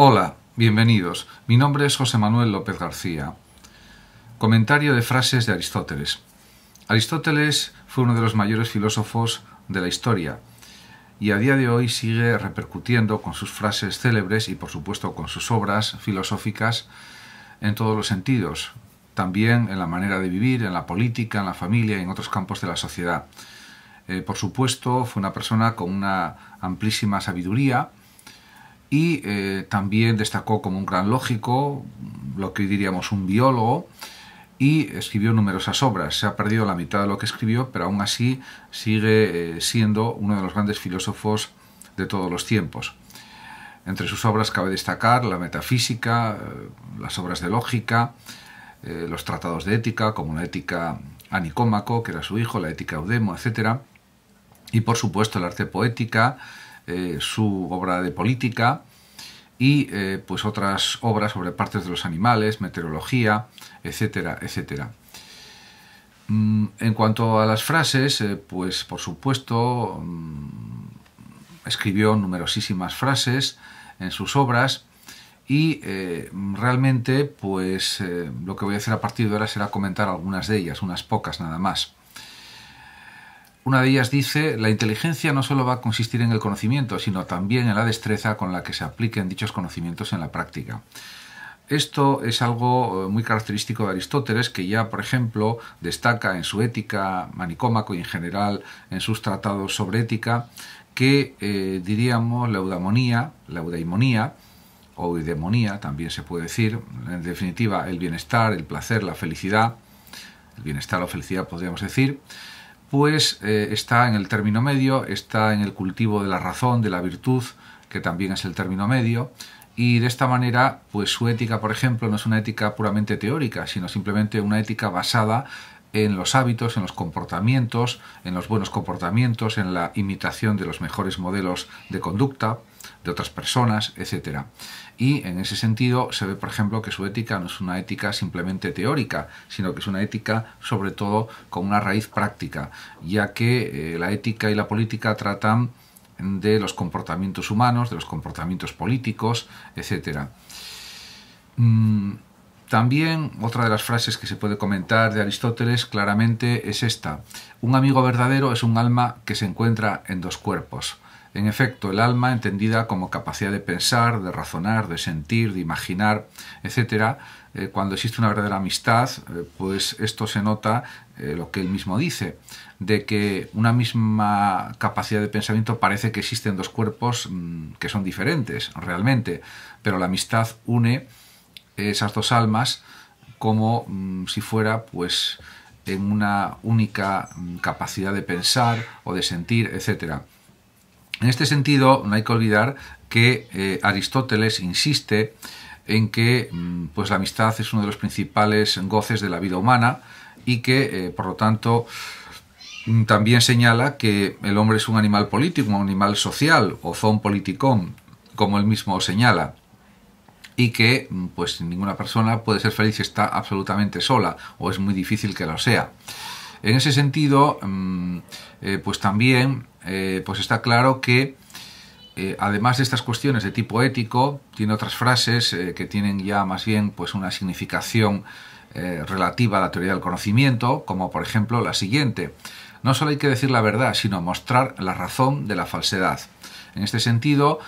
Hola, bienvenidos. Mi nombre es José Manuel López García. Comentario de frases de Aristóteles. Aristóteles fue uno de los mayores filósofos de la historia y a día de hoy sigue repercutiendo con sus frases célebres y por supuesto con sus obras filosóficas en todos los sentidos, también en la manera de vivir, en la política, en la familia y en otros campos de la sociedad. Eh, por supuesto, fue una persona con una amplísima sabiduría, y eh, también destacó como un gran lógico, lo que diríamos un biólogo, y escribió numerosas obras. Se ha perdido la mitad de lo que escribió, pero aún así sigue eh, siendo uno de los grandes filósofos de todos los tiempos. Entre sus obras cabe destacar la metafísica, eh, las obras de lógica, los tratados de ética, como la ética anicómaco... que era su hijo, la ética Eudemo, etc. Y por supuesto el arte poética, eh, su obra de política y eh, pues otras obras sobre partes de los animales, meteorología, etcétera, etcétera. Mm, en cuanto a las frases, eh, pues por supuesto mm, escribió numerosísimas frases en sus obras y realmente pues lo que voy a hacer a partir de ahora será comentar algunas de ellas, unas pocas nada más. Una de ellas dice, la inteligencia no solo va a consistir en el conocimiento, sino también en la destreza con la que se apliquen dichos conocimientos en la práctica. Esto es algo eh, muy característico de Aristóteles, que ya, por ejemplo, destaca en su ética manicómaco y en general en sus tratados sobre ética, que eh, diríamos la la eudaimonía, o eudemonía también se puede decir, en definitiva, el bienestar, el placer, la felicidad, el bienestar o felicidad podríamos decir, pues eh, está en el término medio, está en el cultivo de la razón, de la virtud, que también es el término medio, y de esta manera, pues su ética, por ejemplo, no es una ética puramente teórica, sino simplemente una ética basada en los hábitos, en los comportamientos, en los buenos comportamientos, en la imitación de los mejores modelos de conducta de otras personas, etc. Y en ese sentido se ve, por ejemplo, que su ética no es una ética simplemente teórica, sino que es una ética sobre todo con una raíz práctica, ya que eh, la ética y la política tratan de los comportamientos humanos, de los comportamientos políticos, etc. Mm, también otra de las frases que se puede comentar de Aristóteles claramente es esta. Un amigo verdadero es un alma que se encuentra en dos cuerpos. En efecto, el alma, entendida como capacidad de pensar, de razonar, de sentir, de imaginar, etc., eh, cuando existe una verdadera amistad, eh, pues esto se nota eh, lo que él mismo dice, de que una misma capacidad de pensamiento parece que existen dos cuerpos mm, que son diferentes realmente, pero la amistad une esas dos almas como mm, si fuera pues en una única mm, capacidad de pensar o de sentir, etcétera. En este sentido, no hay que olvidar que eh, Aristóteles insiste en que mm, pues, la amistad es uno de los principales goces de la vida humana y que, eh, por lo tanto, mm, también señala que el hombre es un animal político, un animal social o zoon politicón, como él mismo señala y que mm, pues ninguna persona puede ser feliz si está absolutamente sola o es muy difícil que lo sea. En ese sentido, mm, eh, pues también eh, pues está claro que eh, además de estas cuestiones de tipo ético, tiene otras frases que tienen ya más bien pues una significación relativa a la teoría del conocimiento, como por ejemplo la siguiente. No solo hay que decir la verdad, sino mostrar la razón de la falsedad. En este sentido,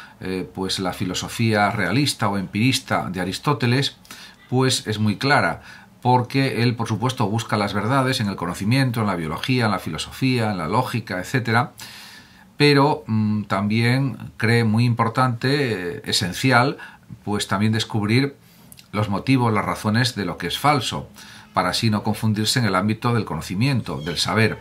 pues la filosofía realista o empirista de Aristóteles pues es muy clara porque él, por supuesto, busca las verdades en el conocimiento, en la biología, en la filosofía, en la lógica, etc. Pero mm, también cree muy importante, eh, esencial, pues también descubrir los motivos, las razones de lo que es falso, para así no confundirse en el ámbito del conocimiento, del saber.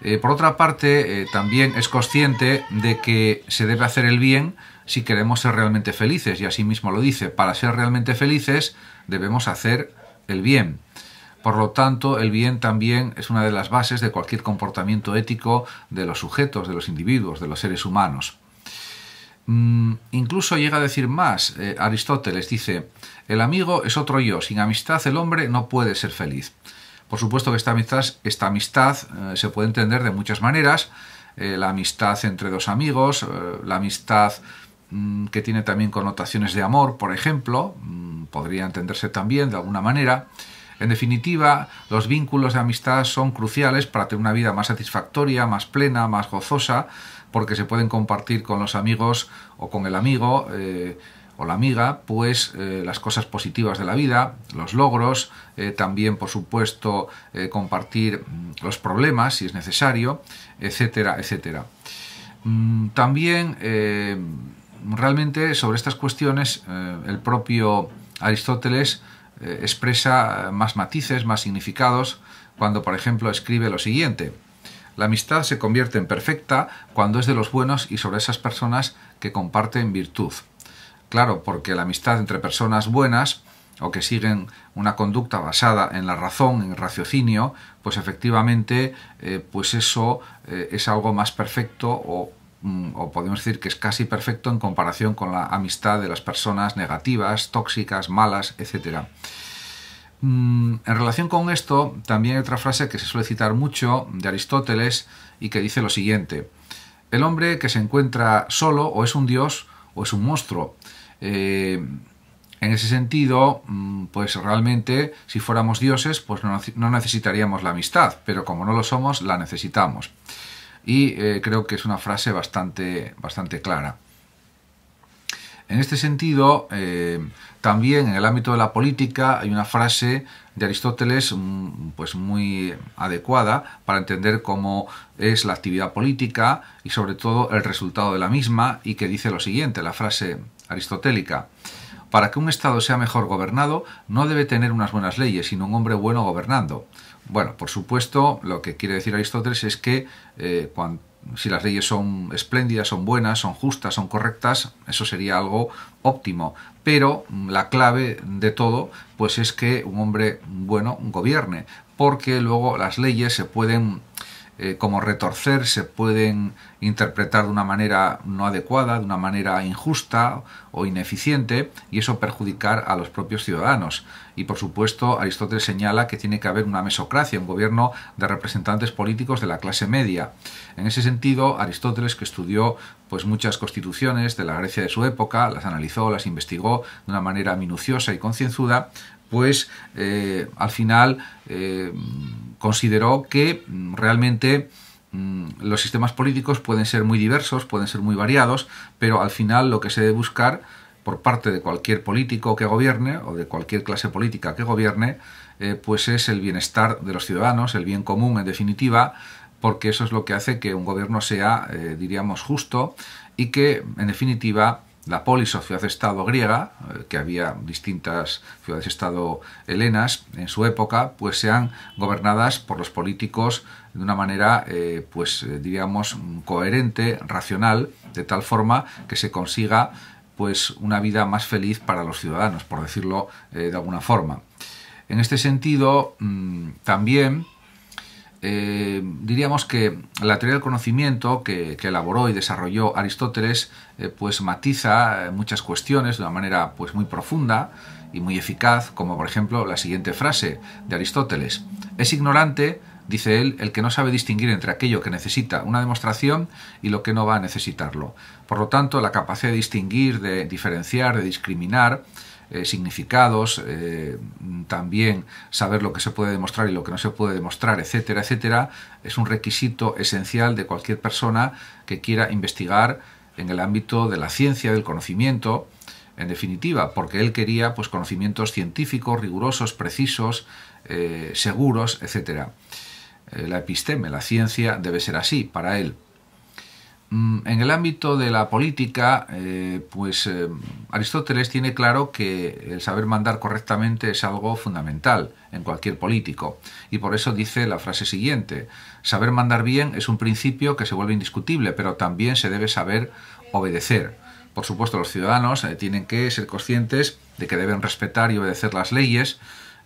Eh, por otra parte, eh, también es consciente de que se debe hacer el bien si queremos ser realmente felices, y así mismo lo dice, para ser realmente felices debemos hacer el bien. Por lo tanto, el bien también es una de las bases de cualquier comportamiento ético de los sujetos, de los individuos, de los seres humanos. Mm, incluso llega a decir más, eh, Aristóteles dice, el amigo es otro yo, sin amistad el hombre no puede ser feliz. Por supuesto que esta amistad, esta amistad eh, se puede entender de muchas maneras, eh, la amistad entre dos amigos, la amistad mm, que tiene también connotaciones de amor, por ejemplo, podría entenderse también de alguna manera. En definitiva, los vínculos de amistad son cruciales para tener una vida más satisfactoria, más plena, más gozosa, porque se pueden compartir con los amigos o con el amigo. Eh, o la amiga, pues eh, las cosas positivas de la vida, los logros, eh, también por supuesto compartir mm, los problemas si es necesario, etcétera, etcétera. Mm, también realmente sobre estas cuestiones el propio Aristóteles eh, expresa eh, más matices, más significados, cuando por ejemplo escribe lo siguiente. La amistad se convierte en perfecta cuando es de los buenos y sobre esas personas que comparten virtud. Claro, porque la amistad entre personas buenas o que siguen una conducta basada en la razón, en el raciocinio, pues efectivamente, eh, pues eso es algo más perfecto o Mm, o podemos decir que es casi perfecto en comparación con la amistad de las personas negativas, tóxicas, malas, etc. Mm, en relación con esto, también hay otra frase que se suele citar mucho de Aristóteles y que dice lo siguiente, el hombre que se encuentra solo o es un dios o es un monstruo. Eh, en ese sentido, mm, pues realmente si fuéramos dioses, pues no necesitaríamos la amistad, pero como no lo somos, la necesitamos y eh, creo que es una frase bastante, clara. En este sentido, eh, también en el ámbito de la política hay una frase de Aristóteles mm, pues muy adecuada para entender cómo es la actividad política y sobre todo el resultado de la misma y que dice lo siguiente, la frase aristotélica. Para que un Estado sea mejor gobernado, no debe tener unas buenas leyes, sino un hombre bueno gobernando. Bueno, por supuesto, lo que quiere decir Aristóteles es que eh, si las leyes son espléndidas, son buenas, son justas, son correctas, eso sería algo óptimo. Pero mm, la clave de todo, pues es que un hombre bueno gobierne, porque luego las leyes se pueden eh, como retorcer, se pueden interpretar de una manera no adecuada, de una manera injusta o ineficiente, y eso perjudicar a los propios ciudadanos. Y por supuesto, Aristóteles señala que tiene que haber una mesocracia, un gobierno de representantes políticos de la clase media. En ese sentido, Aristóteles, que estudió pues muchas constituciones de la Grecia de su época, las analizó, las investigó de una manera minuciosa y concienzuda, pues eh, al final eh, consideró que mm, realmente mm, los sistemas políticos pueden ser muy diversos, pueden ser muy variados, pero al final lo que se debe buscar por parte de cualquier político que gobierne o de cualquier clase política que gobierne, eh, pues es el bienestar de los ciudadanos, el bien común en definitiva, porque eso es lo que hace que un gobierno sea, diríamos, justo y que en definitiva la polis o ciudad-estado griega, eh, que había distintas ciudades-estado helenas en su época, pues sean gobernadas por los políticos de una manera, eh, pues eh, diríamos, coherente, racional, de tal forma que se consiga pues una vida más feliz para los ciudadanos, por decirlo de alguna forma. En este sentido, mm, también eh, diríamos que la teoría del conocimiento que, elaboró y desarrolló Aristóteles eh, pues matiza eh, muchas cuestiones de una manera pues muy profunda y muy eficaz, como por ejemplo la siguiente frase de Aristóteles. Es ignorante, dice él, el que no sabe distinguir entre aquello que necesita una demostración y lo que no va a necesitarlo. Por lo tanto, la capacidad de distinguir, de diferenciar, de discriminar, eh, significados, eh, también saber lo que se puede demostrar y lo que no se puede demostrar, etcétera, etcétera, es un requisito esencial de cualquier persona que quiera investigar en el ámbito de la ciencia, del conocimiento, en definitiva, porque él quería pues, conocimientos científicos, rigurosos, precisos, eh, seguros, etcétera. la episteme, la ciencia, debe ser así para él. Mm, en el ámbito de la política, eh, pues eh, Aristóteles tiene claro que el saber mandar correctamente es algo fundamental en cualquier político, y por eso dice la frase siguiente, saber mandar bien es un principio que se vuelve indiscutible, pero también se debe saber obedecer. Por supuesto, los ciudadanos eh, tienen que ser conscientes de que deben respetar y obedecer las leyes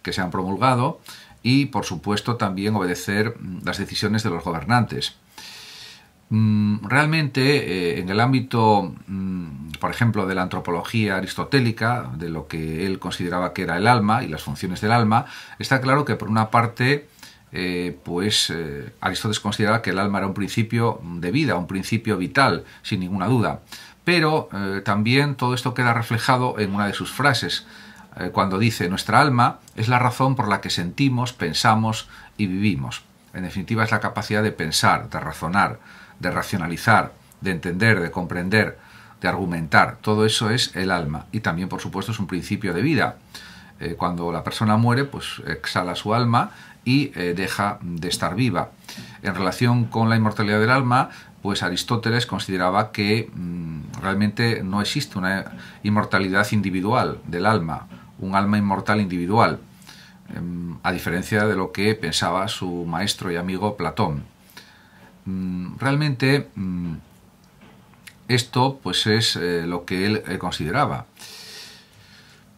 que se han promulgado y, por supuesto, también obedecer mm, las decisiones de los gobernantes. Mm, realmente eh, en el ámbito, mm, por ejemplo, de la antropología aristotélica, de lo que él consideraba que era el alma y las funciones del alma, está claro que por una parte, eh, pues eh, Aristóteles consideraba que el alma era un principio de vida, un principio vital, sin ninguna duda. Pero también todo esto queda reflejado en una de sus frases, cuando dice, nuestra alma es la razón por la que sentimos, pensamos y vivimos. En definitiva, es la capacidad de pensar, de razonar, de racionalizar, de entender, de comprender, de argumentar. Todo eso es el alma y también, por supuesto, es un principio de vida. Eh, cuando la persona muere, pues exhala su alma y eh, deja de estar viva. En relación con la inmortalidad del alma, pues Aristóteles consideraba que mm, realmente no existe una inmortalidad individual del alma, un alma inmortal individual, em, a diferencia de lo que pensaba su maestro y amigo Platón. Mm, realmente mm, esto pues es eh, lo que él eh, consideraba.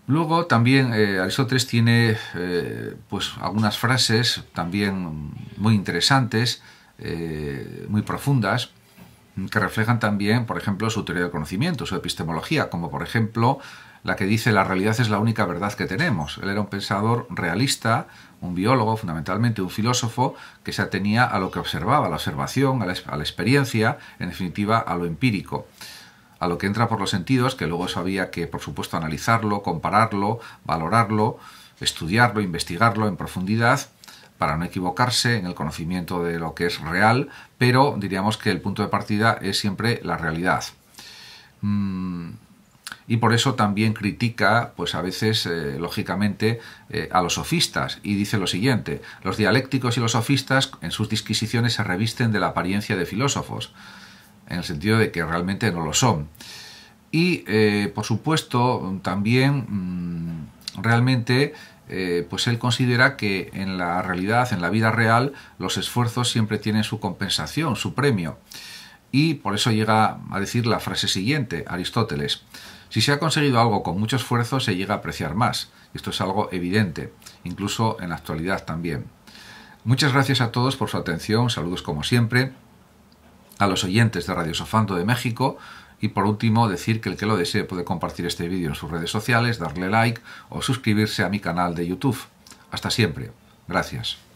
Luego también eh, Aristóteles tiene eh, pues algunas frases también muy interesantes, muy profundas, que reflejan también, por ejemplo, su teoría del conocimiento, su epistemología, como por ejemplo la que dice la realidad es la única verdad que tenemos. Él era un pensador realista, un biólogo, fundamentalmente un filósofo, que se atenía a lo que observaba, a la observación, a la, experiencia, en definitiva, a lo empírico a lo que entra por los sentidos, que luego sabía que, por supuesto, analizarlo, compararlo, valorarlo, estudiarlo, investigarlo en profundidad, para no equivocarse en el conocimiento de lo que es real, pero diríamos que el punto de partida es siempre la realidad. Mm, y por eso también critica, pues a veces, eh, lógicamente, eh, a los sofistas y dice lo siguiente, los dialécticos y los sofistas en sus disquisiciones se revisten de la apariencia de filósofos, en el sentido de que realmente no lo son. Y, eh, por supuesto, también mm, realmente pues él considera que en la realidad, en la vida real, los esfuerzos siempre tienen su compensación, su premio. Y por eso llega a decir la frase siguiente, Aristóteles, si se ha conseguido algo con mucho esfuerzo, se llega a apreciar más. Esto es algo evidente, incluso en la actualidad también. Muchas gracias a todos por su atención, saludos como siempre, a los oyentes de Radio Sofando de México y por último decir que el que lo desee puede compartir este vídeo en sus redes sociales, darle like o suscribirse a mi canal de YouTube. Hasta siempre. Gracias.